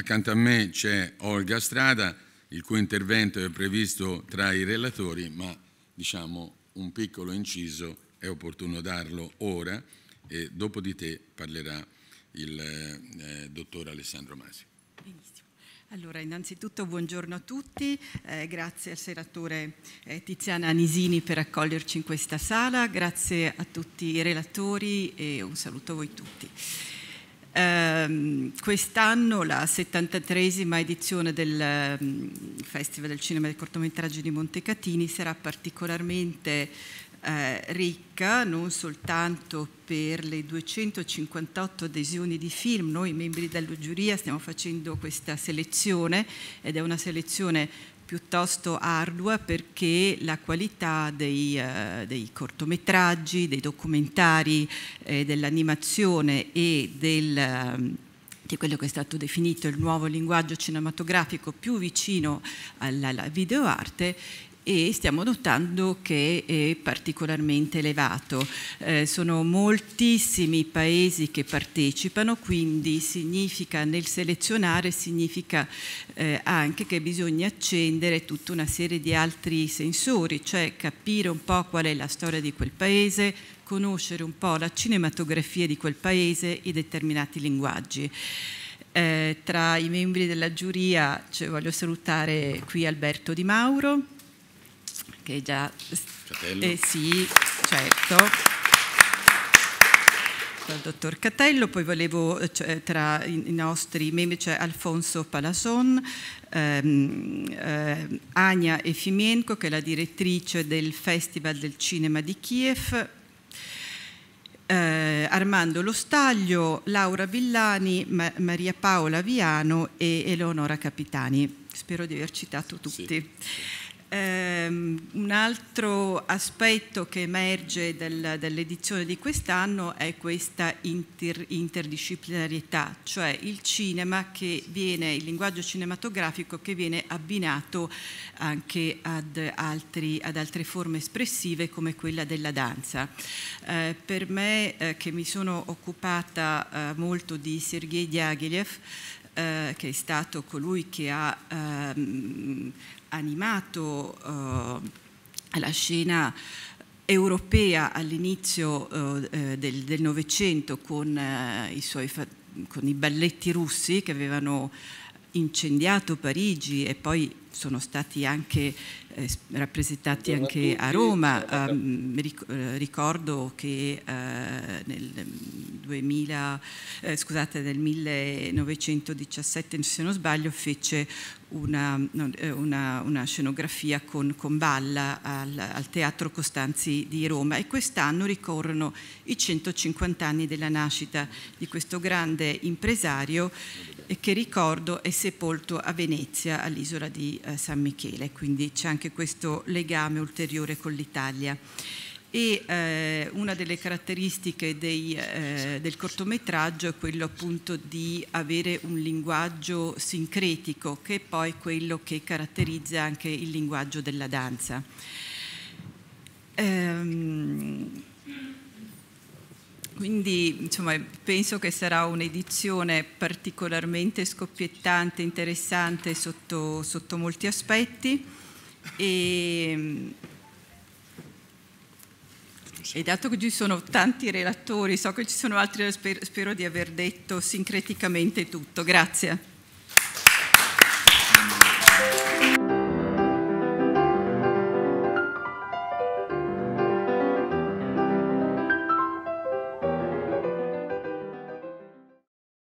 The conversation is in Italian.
Accanto a me c'è Olga Strada, il cui intervento è previsto tra i relatori, ma diciamo un piccolo inciso è opportuno darlo ora e dopo di te parlerà il eh, dottor Alessandro Masi. Benissimo. Allora, innanzitutto buongiorno a tutti, eh, grazie al senatore eh, Tiziana Anisini per accoglierci in questa sala, grazie a tutti i relatori e un saluto a voi tutti. Um, quest'anno la 73esima edizione del mm, Festival del Cinema e del Cortometraggio di Montecatini sarà particolarmente uh, ricca non soltanto per le 258 adesioni di film, noi membri della giuria stiamo facendo questa selezione ed è una selezione piuttosto ardua perché la qualità dei, eh, dei cortometraggi, dei documentari, eh, dell'animazione e del ehm, di quello che è stato definito il nuovo linguaggio cinematografico più vicino alla, alla videoarte e stiamo notando che è particolarmente elevato. Eh, sono moltissimi i paesi che partecipano, quindi significa nel selezionare significa eh, anche che bisogna accendere tutta una serie di altri sensori, cioè capire un po' qual è la storia di quel paese, conoscere un po' la cinematografia di quel paese e determinati linguaggi. Eh, tra i membri della giuria cioè, voglio salutare qui Alberto Di Mauro, che già... Catello. Eh, sì, certo Il dottor Catello, poi volevo cioè, tra i nostri membri c'è cioè Alfonso Palason, ehm, eh, Ania Efimienko che è la direttrice del Festival del Cinema di Kiev, eh, Armando Staglio, Laura Villani, Ma Maria Paola Viano e Eleonora Capitani. Spero di aver citato tutti. Sì. Um, un altro aspetto che emerge del, dell'edizione di quest'anno è questa inter, interdisciplinarietà, cioè il cinema che viene, il linguaggio cinematografico che viene abbinato anche ad, altri, ad altre forme espressive come quella della danza. Uh, per me, uh, che mi sono occupata uh, molto di Sergei Diaghilev, che è stato colui che ha ehm, animato eh, alla scena europea all'inizio eh, eh, del Novecento con, con i balletti russi che avevano incendiato Parigi e poi sono stati anche eh, rappresentati anche a, Roma. Ehm, eh, ricordo che eh, nel, 2000, eh, scusate, nel 1917, se non sbaglio, fece una, eh, una, una, scenografia con, con Balla al, al, Teatro Costanzi di Roma e quest'anno ricorrono i 150 anni della nascita di questo grande impresario eh, che ricordo è sepolto a Venezia, all'isola di eh, San Michele, quindi c'è anche questo legame ulteriore con l'Italia. E eh, una delle caratteristiche dei, eh, del cortometraggio è quello appunto di avere un linguaggio sincretico, che è poi quello che caratterizza anche il linguaggio della danza. Ehm, quindi insomma, penso che sarà un'edizione particolarmente scoppiettante, interessante sotto, sotto molti aspetti. E, ehm, e dato che ci sono tanti relatori, so che ci sono altri, spero, spero di aver detto sincreticamente tutto. Grazie.